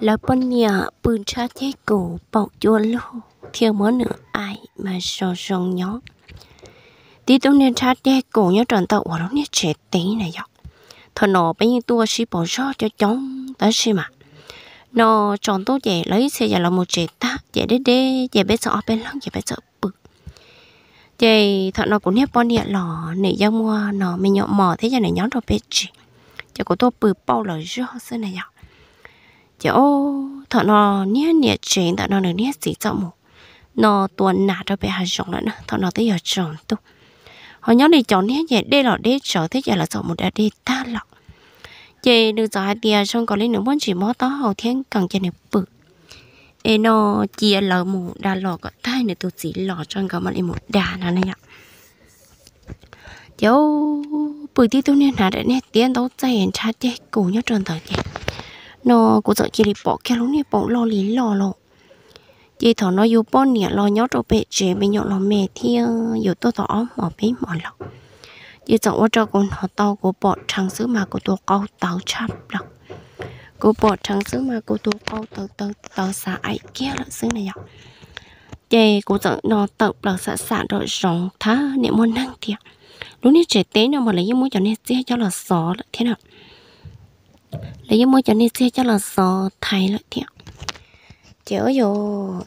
là bên nhà bên cha thế cổ bọc chua lô theo mớ nữa ai mà sò sòng nhó tí tôi nên cha thế cổ nhớ tròn tàu của nó nhớ trẻ tí này nhóc. thằng nó bây giờ tua xí bỏ sót cho chóng tới xí mà nó chọn tôi dễ lấy xe giờ là một trẻ ta dễ đế đế dễ bé sợ bên lăng dễ bé sợ bực dễ thằng nó cũng nhớ bọn địa lò nể giang mua nó mình nhọ mò thế giờ này nhó rồi bé chỉ cho của tôi bự bao lời rõ xưa này nhóc chứ ô thọ nó nhé nhẹ chén thọ nó nữa nhé gì cho mù nó tuần nã cho bé hà trọng nữa thọ nó tới giờ chọn tu họ nhớ đi chọn nhé vậy đây là đây chọn thế giờ là chọn một đã đi ta lọc chị được giờ hai tia xong còn lấy nữa muốn chỉ mó tó hậu thiên cần cho nè bự ê nó chia lỡ mù đà lọ có thay nè tôi chỉ lọ cho anh có mà lên một đà nó này ạ cháu bự tí tôi nên hả để nè tiền đâu chạy anh cha chết cùng nhớ trơn thời kìa nó cũng sợ chỉ đi bỏ kia lúc này bỏ lo lý lo lo chỉ thọ nó yêu bỏ nè lo nhớ đâu bẹ trẻ bên nhỏ lo mẹ thì yêu ờ, tôi thọ mỏ bé mỏ lọc chị chọn ô cho con họ to của bỏ trắng sứ mà của tôi câu tàu chắp lọc của bỏ trắng sứ mà của tôi câu tàu tàu tàu xả ấy kia là sứ này ạ chỉ cũng chọn nó tập là xả xả rồi rồng thá niệm môn năng thiệt lúc này trẻ tế nó mà lấy những mối cho nên cho là gió thế nào lấy những cho nên xe cho là gió thay lại thiệt chéo vô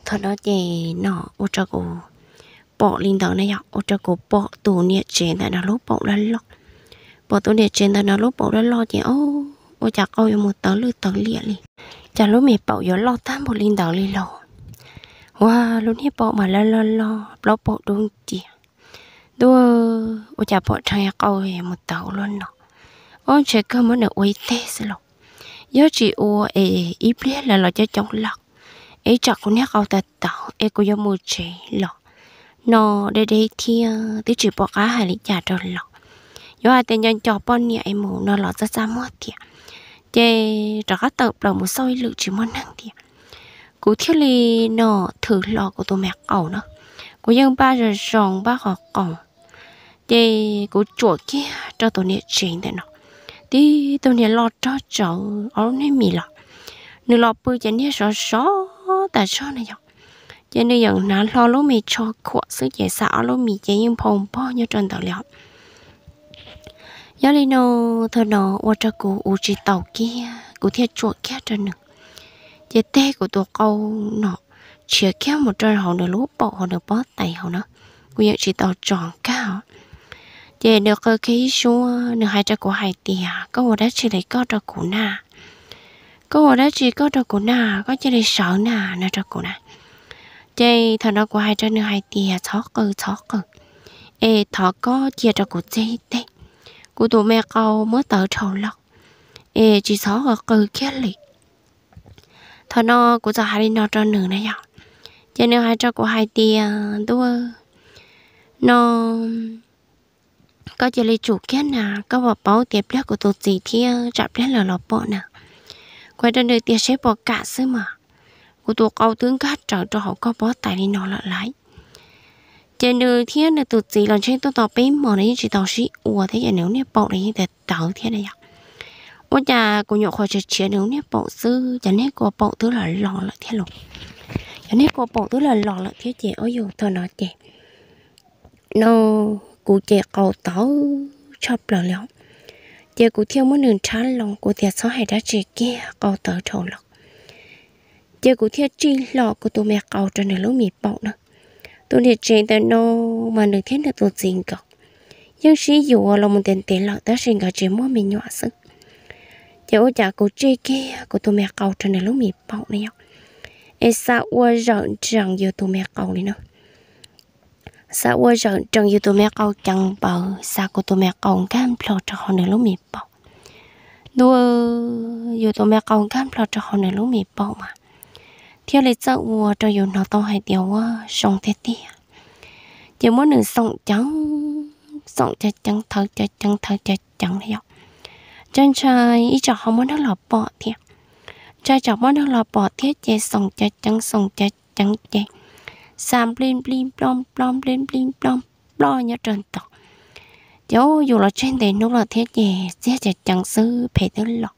thật đó chị nọ ô cho cô bỏ linh đầu này ô cho cô bỏ tù nhiệt trên tại đó lúc bỏ ra lọ bỏ tù nhiệt trên tại đó lúc bỏ ra lọ chị ô ô chả coi một tớ lư tớ liệt đi chả lúc mẹ bỏ vô lo tan bỏ linh đầu đi lọ wow lúc này bỏ mà lo lo lọ lọ bỏ đúng chị đua ô chả bỏ trang câu một tàu luôn nọ ông chỉ cơ muốn được quay thế sẽ lộc giờ chỉ ô ê ít biết là lo cho chồng lộc ấy chắc cũng nhắc ông ta tạo ấy cũng do mua chế lộc nó đây đây thì ờ, tí chỉ bỏ cá hai lý trả cho lộc do hai tên nhân cho bọn nhà em mù nó lo ra ra mất thì chế trả các tập đầu một soi lự chỉ muốn năng thì cú thiết lì nó thử lọ của tôi mẹ cậu nó cú dân ba rồi ròng ba họ cổng chế cú chuột kia cho tôi nhẹ chuyện thế nào tí tôi nè lo cho cháu ở nơi mì lọ nửa lọ bự chả nè sợ sợ tại sợ này nhở? cho nên giờ nó lo lố mì cho khổ sức dễ sợ lố mì chả nhưng phòng bao nhiêu trần tàu liệu giờ đi nô thơ nô ô cho cụ u chỉ tàu kia cụ thiệt chuột kia trần nữa chế té của tôi câu nọ chia kia một trần hậu nửa lúa bỏ nửa bó tay hậu nữa cụ nhận chỉ tàu tròn cao giờ được cơ khí xuống nửa hai trăm của hai tỷ à, có một đó chỉ lấy có cho cụ nà có một đó chỉ có cho cụ nà có chỉ lấy sợ nà nà cho cụ nà chơi thằng đó của hai trăm nửa hai tỷ chó cơ chó cơ ê thọ có chia cho cụ chơi đấy cụ tụi mẹ câu mới tớ trầu lọc ê chỉ chó ở cơ kia lì thằng nó của à. cho hai đi nó cho nửa này nhở, chơi nửa hai cho của hai tỷ à, đua, nó có chỉ lấy chủ kiến nà có bỏ bao tiệp lẽ của tụt gì thì chạm ờ, lẽ là lọ bộ nà quay đơn đời tiệp sẽ bỏ cả sư mà của tụt câu tướng cá trở cho họ có bỏ tài đi nó lại ờ, trên đường thiên là tụt gì lần trên tôi tỏ bên mỏ này chỉ tỏ sĩ ủa thế giờ nếu nếp bộ này thì tớ thiên này ạ à? ủa nhà của nhậu khỏi chơi chiến nếu nếp bộ sư chẳng nè của bộ tứ là lọ lại thiên lục chẳng nè của bộ tứ là lọ lại thiên chị ôi dù tôi nói chị no cụ chè cầu tàu cho lỡ lỡ chè cụ theo muốn nương chán lòng cụ theo sáu hai đã chỉ kia cầu tàu trầu lọc chè cụ theo chi lọ của tụi mẹ cầu trên nửa lúc mì bọc nữa tụi thiệt trên tay nó mà nửa thế được tụi dình cọc nhưng sĩ dụ là một tiền tiền lọ tới sinh cả chỉ muốn mình nhọ sức chè ô chả cụ chi kia của tụi mẹ cầu trên nửa lúc mì bọc này nhóc em sao ua rộn chẳng giờ tụi mẹ cầu đi nữa สาวจะจงยูตัวแม่เกาจังเบาสาวกูตัวแม่เกาแก้มพลอจะเขาในลูกมีเปาดูอยู่ตัวแม่เกาแก้มพลอจะเขาในลูกมีเปามา เที่ยวเลยเจ้าวัวจะอยู่นอต้องให้เดียวว่า่งเตี้ยเดี๋ยวมื่อหนึ่งส่งจังส่งจะจังเธอจะจังเธอจะจังเลยอ่ะจันชายอีจอกเขาม่นนั่งหลับปอเที่ยใจจอกมันนั่งหลับปอเที่ยเจส่งจะจังส่งจะจังเจ sam blim blim plom plom blim blim plom lo nhớ trần tộc cháu dù là trên đề nô là thế gì sẽ chỉ chẳng sư phải tới lọc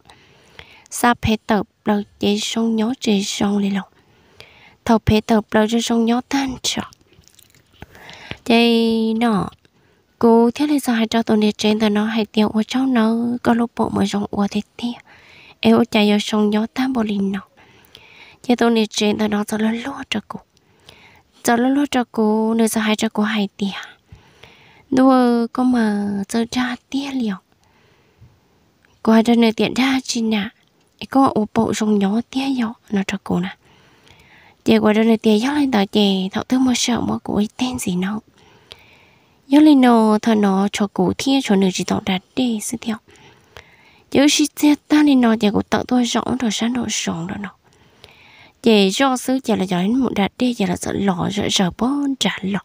sa phải tập là chỉ sông nhớ chỉ sông lên lọc thầu phải tập là chỉ sông nhớ tan trọc chị nọ cô thế là sao hai cho tôi đi trên tôi nó hai tiêu ở cháu nó có lúc bộ mới rong ua thế tia em ở chạy vào sông nhớ tan bò lìn nọ chị tôi đi trên tôi nó sao lớn lúa cho cục cho lo lo cho cô nửa giờ hai cho cô hai tiền đua có mà giờ ra tia liệu cô hai cho nửa tiền ra chi nè có ô bộ rong nhỏ tia nhỏ nó cho cô nè chị qua cho nửa tiền gió lên tờ chị thọ thứ mua sợ mua cô ấy tên gì nó gió lên nó thọ nó cho cô thiên cho nửa chỉ tỏ ra đi sự theo chứ chỉ ta lên nó chị cũng tặng tôi rộng rồi sáng rồi rộng rồi nó giờ do xứ chả là giỏi một đạt đi chả là sợ lọ rồi sợ bốn trả lọ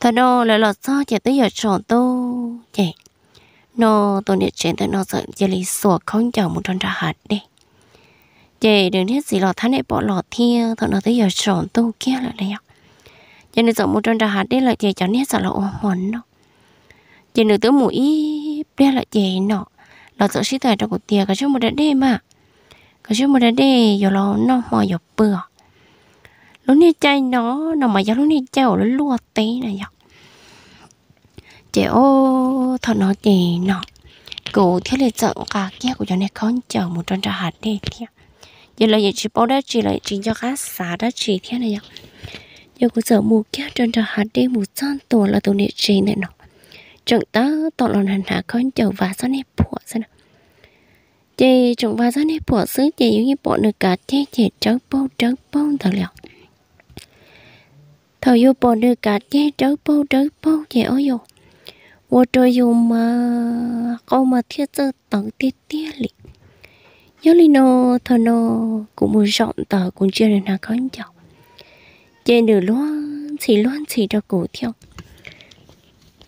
thật đâu là lọ sao chả tới giờ tròn tu chị nó tôi điện chuyện tới nó sợ chả lì sủa không chờ một trăm trả hạt đi chị đừng hết gì lọ thán để bỏ lọ thia thật nó tới giờ tròn tu kia là đấy cho nên sợ một trăm trả hạt đi là chị chẳng hết sợ lọ hồn đâu chị đừng tới mũi đây là chị nọ lọ sợ sĩ tài trong cuộc tiệc cả chứ một đạt đi mà cái số mà đã đi giờ nó nó mà giờ bừa lúc này chơi nó nó mà giờ lúc này chơi nó lúa tí này giờ chị ô thọ nó chị nó cụ thế là giận cả kia của cho này con chờ một trận trà hạt đi kia giờ là chị bao đó chị lại chị cho cá xả đó chị thế này giờ giờ cũng sợ mua kia trận trà hạt đi một trăm tuổi là tụi này chị này nó chẳng ta tọt lòng hành hạ con chờ và sau này phụ sao nào chị chúng ta sẽ đi bỏ xứ chị những cái bỏ được cả chị chị trớ bông trớ bông thật liệu thầu yêu bỏ được cả chị trớ bông trớ bông chị ơi yêu vô trời yêu mà câu mà thiết tư tận tiết tiết lị nhớ li nô thầu nô cũng muốn rộng tờ cũng chưa được nào có nhau chị nửa luôn chỉ luôn chỉ cho cổ theo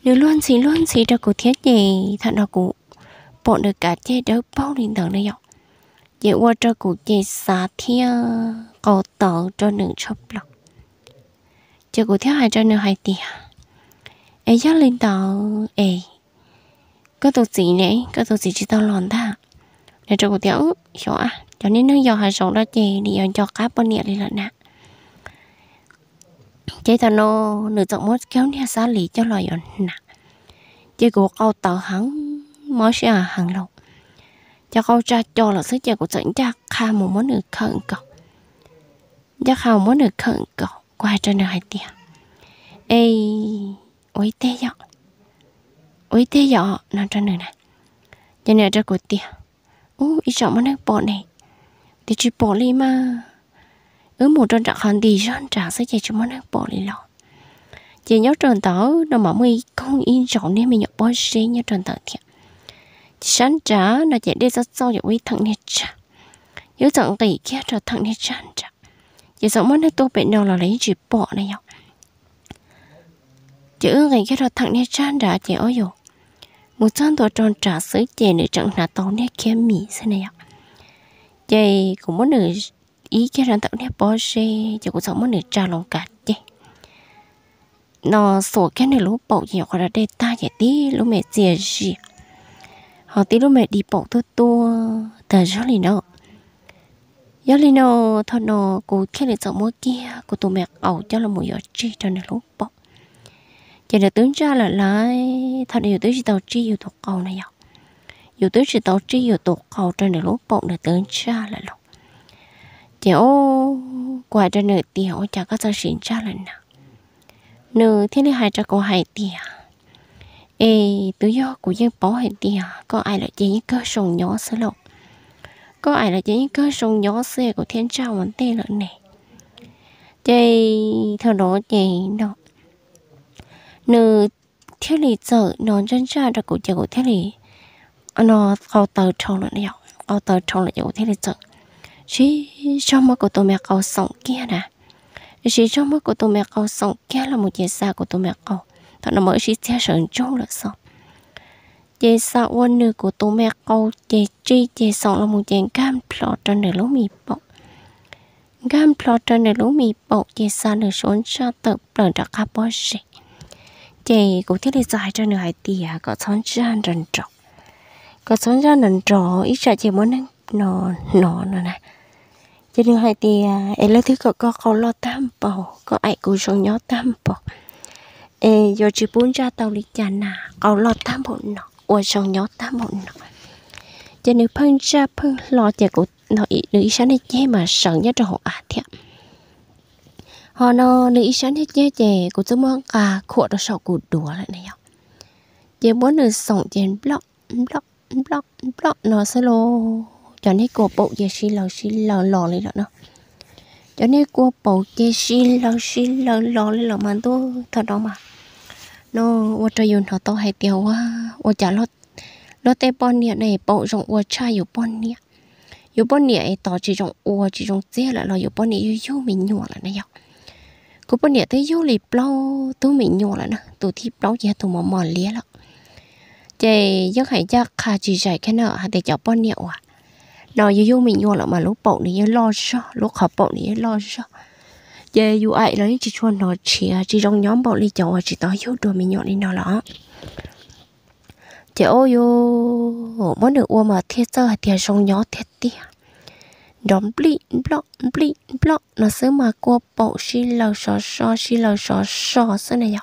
nửa luôn chỉ luôn chỉ cho cổ thiết gì thật là cũng bọn được cả chế đỡ bao điện tử này dọc dễ qua cho cụ chế xả thia cầu tàu cho nương chốt lọc chờ cụ theo hai cho nương hai tỷ tiền ấy chắc lên tàu ấy có tổ gì nè có tổ gì chỉ tao lòn ta để cho cụ theo hiểu à cho nên nước dầu hai sống đó chè đi cho cá bò nhẹ lên lận nè chế tao nó nửa trọng mốt kéo nha xá lý cho loài ổn nè chế cụ cầu tàu hắn mới sẽ à hàng lâu. cho câu cha cho là sức chơi của tỉnh cha kha một món được khẩn cầu cha kha một món được khẩn cầu qua cho được hai tiền ê ôi tê dọ ôi tê dọ nó cho nữa này cho nên cho của tiền u ý chọn món nước bỏ này thì chỉ bỏ đi mà ở một trong trạng hoàn thì rất trả sẽ chạy chúng món nước bỏ đi lọ chị nhớ trần tớ đâu mà mới không yên chọn nên mình nhập bó xe nhớ trần tớ thiệt sáng trả nó chạy đi rất sâu với thằng nít trả yếu dọn tỷ kia cho thằng nít trả trả chỉ dọn mất nó tôi bệnh đâu là lấy chỉ bỏ này nhau chỉ ưng ngày kia cho thằng nít trả trả chỉ ôi dụ một trăm tuổi tròn trả sứ chè để chẳng là tàu nét kia mỹ thế này ạ Vậy cũng muốn nữ ý kia rằng tàu nét bỏ xe chè cũng dọn muốn nữ trả lòng cả chè nó sổ cái này lúc bầu gì còn là đây ta chè tí lúc mẹ chè gì họ tí lúc mẹ đi bộ tôi tua tờ gió lì nó gió lì nó thôi nó cô khi lên chọn mua kia cô tụi mẹ ẩu cho là một gió chi cho nên lúc bộ giờ là tướng cha là lại thật nhiều tới chỉ tàu chi nhiều thuộc cầu này nhở nhiều tới chỉ tàu chi nhiều thuộc cầu cho nên lúc bộ là tướng cha là lúc giờ qua cho nên tiền chả có sao xin cha là nào nửa thế này hai cha cô hai tiền ê tự do của dân bỏ hết đi à có ai là chỉ cơ sông nhỏ sơ lộ có ai là chỉ cơ sông nhỏ xe của thiên trao vấn tê lợn nè? chị thờ đó chị nó nữ thiết lý sợ nó chân ra được của à, chị của thiết lý nó cầu tờ trong là đẹo cầu tờ trong là chị của thiết lý sợ chỉ trong mắt của tôi mẹ cầu sống kia nè chỉ trong mắt của tôi mẹ cầu sống kia là một chiếc xa của tôi mẹ cầu thọ nó mới chỉ theo sườn chung là sao chế sao quân nữ của tôi mẹ câu chế chi chế sao là một chàng cam plot trên đời lúa mì bọc cam plot trên đời lúa mì bọc chế sao nữ xuống cho tự lần đặt khắp bó gì chế cũng thiết lý dài cho nữ hải tìa có sống chân rần trọ có sống chân rần trọ ít ra chế muốn ăn nó nó nó này chế nữ hải tìa ấy là thứ có có câu lo tam bọc có ai cũng sống nhó tam bọc ê giờ chỉ muốn ra tàu đi chả nà cậu lọt tham bộ nó ủa xong nhớ tham bộ nọ. Cho nên phân ra phân lo chả cũng nó ý nữ ý sáng này mà sợ nhất cho họ à thiệt họ nó nữ ý sáng này chê chè của chúng mong cả khổ đó sợ của đùa lại này nhở giờ muốn nữ sống trên block block block block nó sẽ lo cho nên cô bộ giờ xin lò xin lò lò lên đó nó cho nên cô bộ giờ xin lò xin lò lò lên lò mà tôi thật đó mà โนวัวจะยืนเขาต้องให้เตียวว่าวัวจะลดลดเตปอนเนี่ยในปองจงวัวชาอยู่ปอนเนี่ย อยู่ปอนเนี่ยต่อจีจงอัวจีจงเจ๊ละเราอยู่ปอนเนี่ยยู่ยูมีหนวดละนะยอกกูปอนเนี่ยตัวยู่หลีเปล่าตัวมีหนวดละนะตัวที่เปล่าเยอะตัวมอมอเลี้ยละเจยักหายจักคาจีใจแค่เนาะแต่เจ้าปอนเนี่ยว่ะเราอยู่ยูมีหนวดละมาลูกปองนี่ยังรอชอลูกขาปองนี่ยังรอชอ giờ u ấy lấy chỉ cho nó chỉ à, chỉ trong nhóm bọn đi chọn à, chỉ tao hiểu đồ mình nhọn đi nó lọ chị ôi yo muốn được uo mà thiết sơ thì trong nhóm thiết tia đóng bli blog bli blog nó xứ mà qua bộ xí lầu sò sò xí lầu sò sò xứ này nhở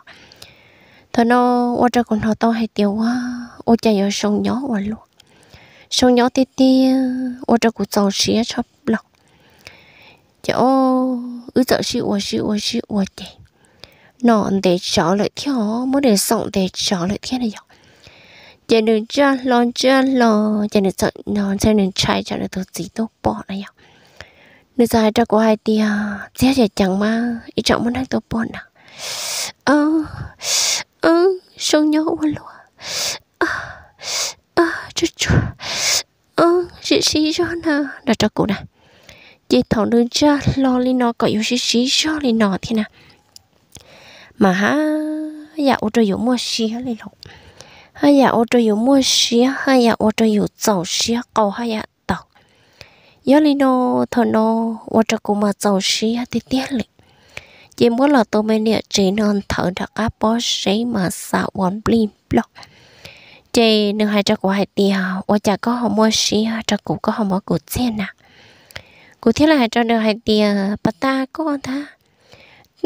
thôi nó ô cho con họ to hay tiêu quá ô chạy ở trong nhóm quá luôn trong nhóm tê tê ô cho cụ tàu xía cho blog 就哦，有早是我是我是我的，那得找了天哦，没得送得找了天的哟。จะนึกจะลองจะลองจะนึกจะนอนจะนึกใช้จะนึกตัวสีตัวปอดนะยนึกจะจะกูให้เดียเสียใจจังมาอีจังมันนั่งตัวปอดนะเออเออชงยอวันลัวอ่ะอ่ะจุ๊จุ๊เออสิสิชอบนะเดี๋ยวจะกูนะ chế thằng đứa cha lo li nó có yêu sĩ sĩ cho li nó thế nào mà ha ya dạ ô tô yêu mua sĩ ha li lộc ha ya ô tô yếu mua sĩ ha ya ô tô yếu giàu dạ sĩ cầu ha ya dạ tàu yếu li nó thằng nó ô tô cũng mà giàu sĩ thì tiếc tiếc lị muốn là tôi mới địa chỉ non thở được cá bó sĩ mà xạo one blim block chị nương hai cho cô hai tia và chả có họ mua sĩ cho cô có họ mua cụ xe nè cô thiết là cho được hai tia bắt ta có con ta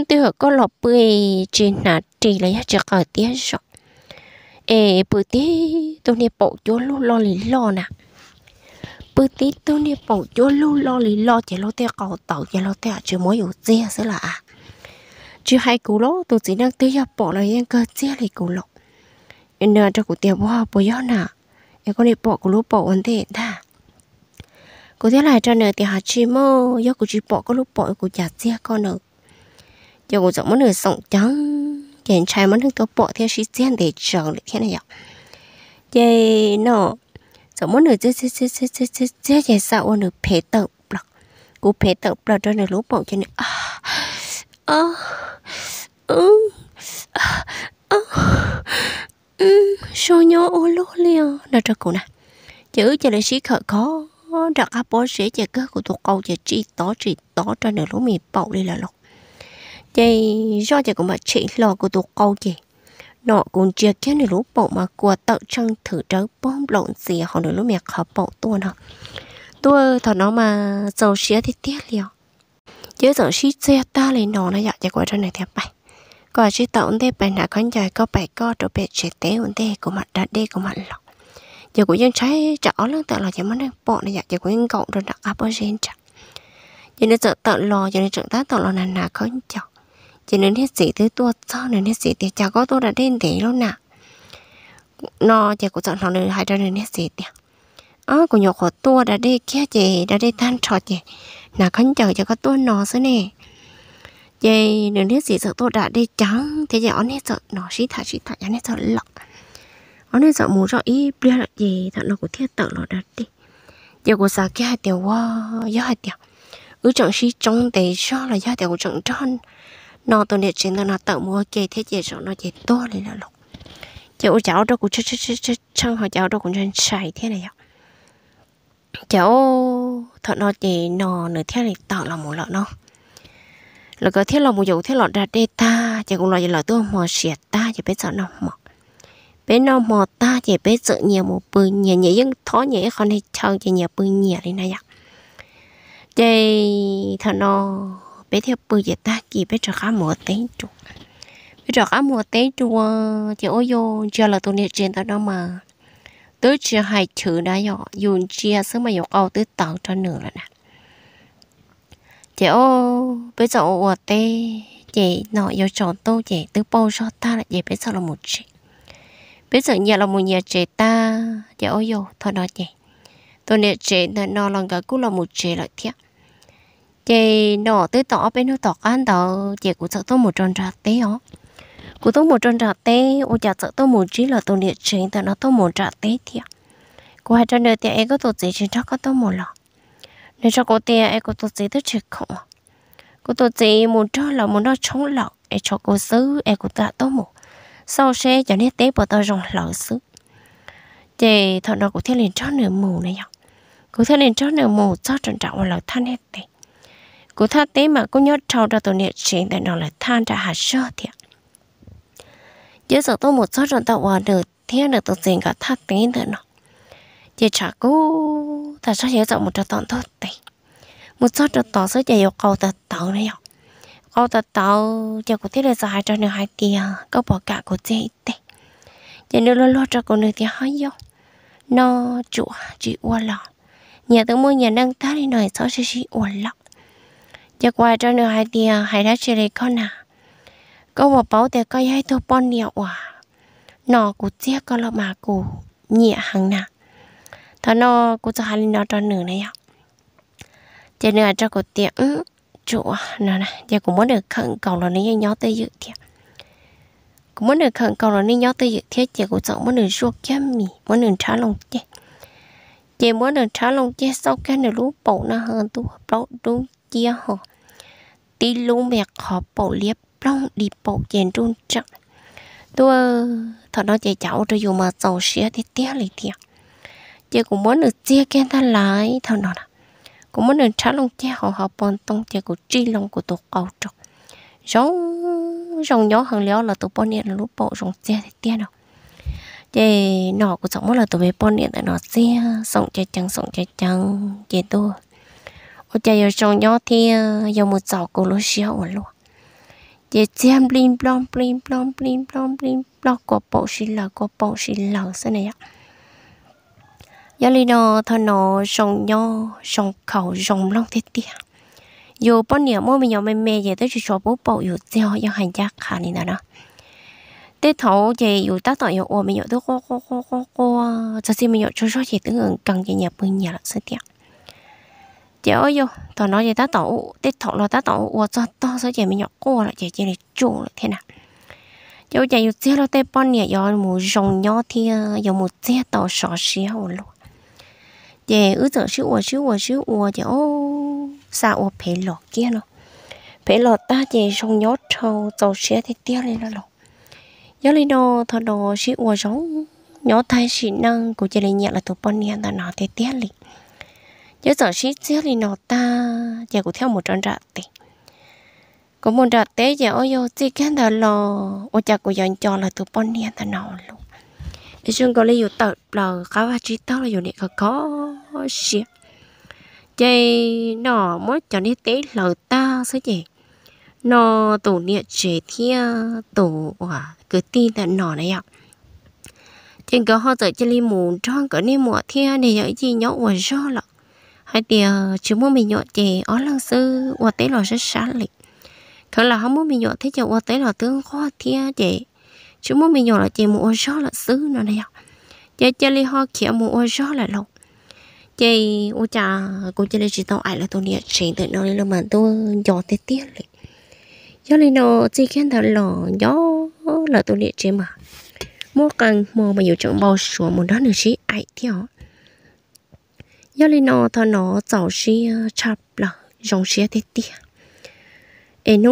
tôi hỏi có lọp bưởi chỉ nạt chỉ lấy cho cả tia rồi ê bữa tí tôi nè bỏ chỗ lu lo lì lo nè bữa tí tôi nè bỏ chỗ lu lo lì lo chỉ lo tia cầu tàu chỉ lo tia chưa mỗi yếu tia sẽ là à chưa hai cú lỗ tôi chỉ đang tia bỏ là những cơ tia lì cú lỗ nên cho cụ tia bỏ bỏ gió nè em có nè bỏ cú lỗ bỏ ổn thế ta cô thế là cho nợ thì hạt chỉ mô do cô chỉ bỏ có lúc bỏ cô chặt xe con nữa, giờ cô giống món nợ sống trắng kèn trai món nợ tôi bỏ theo sĩ xe để chờ để thế này ạ vậy nọ giống món nợ chết chết chết chết chết chết chết vậy sao được phê tờ bọc cô phê tờ bọc cho nợ lúc bỏ cho nợ à à ừ à à ừ sao nhau ô lô liền nợ cho cô nè chữ cho lại sĩ khởi khó có đặt áp bó sẽ chạy cơ của thuộc cầu chạy chỉ tỏ trị tỏ cho nửa lúc mì bọc đi là lọc chạy do chạy của mà chỉ lò của thuộc cầu chạy nọ cũng chia kia nửa lúc bọc mà của tự trăng thử trớ bom lộn gì họ nửa lúc mẹ khó bọc tua nó Tôi thọ nó mà dầu xía thì tiếc liều chứ dầu xí xe ta lên nó nó dạ chạy qua cho này thêm bài có chỉ tao ổn thế bài nào con dài có bài có chỗ bài chế tế ổn thế của mặt đã đê của mặt lọc giờ của dân trái chở lưng tự là chỉ muốn bọn này giờ giờ của dân cộng rồi đặt áp ở trên chả giờ nên tự tự lo giờ nên chúng ta tự lo nà nà có chả giờ nên hết gì thứ tua sao nên hết gì thì chả có tua đã đến thế luôn nà nó giờ của chọn thằng này hai trăm nên hết gì thì ó của nhọc của tua đã đi kia chị đã đi than trò chị nà khấn chờ cho có tua nó xí nè giờ nên hết gì sợ tua đã đi trắng thế giờ anh hết sợ nó xí thả xí thả giờ hết sợ lọc ở nơi dọn mù rõ ý bia là gì thằng nó cũng thiết tự nó đặt đi giờ của xã kia hai tiểu quá gió hai tiểu ứ chọn sĩ trong để cho là gió tiểu của trọng tròn nó tôi để trên nó tự mua kề thế gì rồi nó chỉ to lên là lục cháu cháu đâu cũng chết chết chết chết chăng họ cháu đâu cũng chân sài thế này ạ cháu thật nó chỉ nò nửa thế này tạo là một lợn nó là cái thiết là một dầu thiết lọ đặt đây ta chỉ cũng là gì là tôi mò xẹt ta chỉ biết sợ nó mọc bé nó mò ta chỉ bé sợ nhà một bự nhà nhẹ dân thó nhẹ con hay chơi chỉ nhà bự nhà đi này ạ đây thằng nó bé theo bự vậy ta chỉ bé trở khá mò tới chuột bé trở khá mò tới chuột chỉ ờ, ôi vô giờ là tôi niệm trên tao đó mà tới chia hai chữ đã dọ dùng chia sớm mà dọc ao tới tàu cho nửa rồi nè chị ô bây giờ ô tê chị nọ yêu chọn tôi chị từ bao cho ta là chị bây giờ là một chị bây giờ nhà là một nhà trẻ ta giờ ôi yo thôi nói vậy tôi nhà trẻ là nó là cái cũng là một trẻ lại thiệt chị nó tới tỏ bên nó tỏ ăn đó chị cũng sợ tôi một tròn rạt tế ó cũng tôi một tròn rạt tế, ô chả sợ tôi một chỉ là tôi nhà trẻ ta nó tôi một rạt tế thiệt cô hai tròn đời thì em có tôi chỉ chỉ chắc có tôi một lọ nên cho cô tiền em có tôi chỉ tới trực không cô tôi chỉ một tròn là một nó chống lọ em cho cô xứ em cũng đã tôi một sau xe cho nên tế bỏ tao rồng lỡ xứ thì thọ nó cũng thiên liền chót nửa mù này nhở cũng thiên liền chót nửa mù chót trần trọng là than hết tệ cũng tha tế mà cũng nhớ trâu ra tổ niệm chuyện tại nó là than ra hạt sơ thiệt giờ giờ tôi một số trần tao hòa được thế được tổ tiền cả tha tế nữa nó chị chả cú tại sao hiểu rộng một trò tọn thôi tệ một số trò tọn sẽ dạy yêu cầu tại tọn này nhở ô tao tao giờ có thể là sợ hai trăm nửa hai tiền có bỏ cả của chị tệ giờ nếu lo lo cho cô nửa tiền hai vô nó chủ chị ua lọ nhà tôi mua nhà nâng tá đi nói sao sẽ chị ua lọ giờ qua cho nửa hai tiền hai đã chơi lấy con à có một bảo để coi hai thua bon nhiều à nó cũng chia con lo mà cũng nhẹ hàng nào thằng nó cũng cho hai nó cho nửa này ạ cho nửa cho cô tiện ừ, chỗ nè nè giờ cũng muốn được khẩn cầu là nên nhớ tới dự thiệt cũng muốn được khẩn cầu là nên nhớ tới dự thiệt giờ cũng chọn muốn được ruột chém mì muốn được trả lòng chứ giờ muốn được trả lòng chứ sau cái này lúc bầu nó hơn tu bầu đúng chia họ tí lúc mẹ họ bầu liếp bông đi bầu chèn trung trọng tôi thật nó chạy cháu cho dù mà giàu xía thì tiếc lại thiệt giờ cũng muốn được chia cái ta lại thằng nó nè cũng muốn nên trả lòng che họ họ bọn tông cha của tri lòng của tổ cầu trọc giống giống nhỏ hàng léo là tổ bọn điện là lúc bộ giống cha thì tiên đâu chị nọ của sống là tổ về bọn điện tại nó xe sống cha chẳng sống cha chẳng chị tôi ô cha giờ sống nhỏ thì giờ một giỏ của lúa xíu ở luôn chị xem bling blong bling blong bling blong bling blong của bộ xí là của bộ xí là thế này ạ giờ lì nó thằng nó sòng nho rồng khẩu sòng long thế tia yo bao nè mỗi mì nhỏ mẹ mè vậy tới chỉ cho bố bầu dù theo do hành giác khả nên đó tết thấu về dù tác tội dù mì nhỏ tới co co co co co, giờ xin mì nhỏ cho rõ gì tới người cần gì nhà bên nhà là sẽ tiệt chị ơi vô tao nói gì tác tổ tết thọ là tác tổ ủa cho to sao chị mì nhỏ co là chị chị này chủ là thế nào chị ơi chị dù chết là tết bao nè, yo mù sòng nho thì yo mù chết tao sợ xíu luôn chị ứ giờ chứ ủa chứ ủa chứ ủa chị ô sao ủa phải lọ kia nó phải lọ ta chị xong nhót trâu tàu xe thì tiêu lên nó lọ nhớ lên đồ thọ đồ chứ ủa giống nhót thay xịn năng của chị lên nhẹ là tụi bọn nhà ta nó thì tiêu lên nhớ giờ xíu tiêu lên nó ta chị cũng theo một trận rạ thì có một rạ tế chị ôi yo chị khen thở lọ ôi chả của dọn cho là tụi bọn nhà ta nó luôn nên chúng có lấy dụ tờ là cá và chỉ tao là dụ này có có gì chơi nó mới cho nên tế lờ ta sao chị nó tổ niệm chế thia tổ à cứ tin là nó này ạ trên cái họ tới chơi mù trong cái này mùa thia này nhớ gì nhớ và do là hai tia chứ muốn mình nhọ chè ó lăng sư và tế là rất sáng lịch thật là không muốn mình nhọ thế chứ và tế là tương khó thia chè chúng muốn mình nhỏ là chị mua gió là xứ nó này chị chơi li ho kia mua gió là lộc chị u cha cũng chơi li chỉ tao ai là tôi nhiệt chỉ tự nó là mà tôi gió tết tiếc lì gió li nó chỉ khen thằng lò gió là tôi nhiệt chỉ mà mua cần mua mà nhiều chuyện bao xuống một đó nữa chứ ai theo gió li nó thằng nó giàu xí chập là dòng xí tết tiết em nó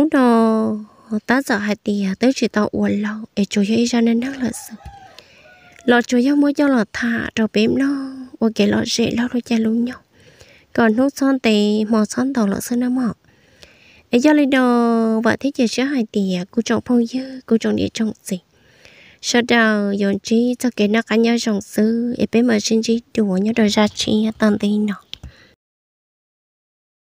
ta giờ hai tỷ tới chỉ tao uốn lâu để chú ý cho nên nắng là sự lọ chú yêu mỗi cho lọ thả rồi bếm nó ok kể lọ dễ lọ đôi chân luôn nhau còn nút son tề mò son tàu lọ sơn nam họ để cho lên đồ vợ thế chỉ sẽ hai tỷ cô chọn phong dư cô chọn địa chọn gì sau đó dọn trí cho cái nó cá nhau chọn sư để bên mà xin chi đủ nhớ đòi ra chi tận tình nó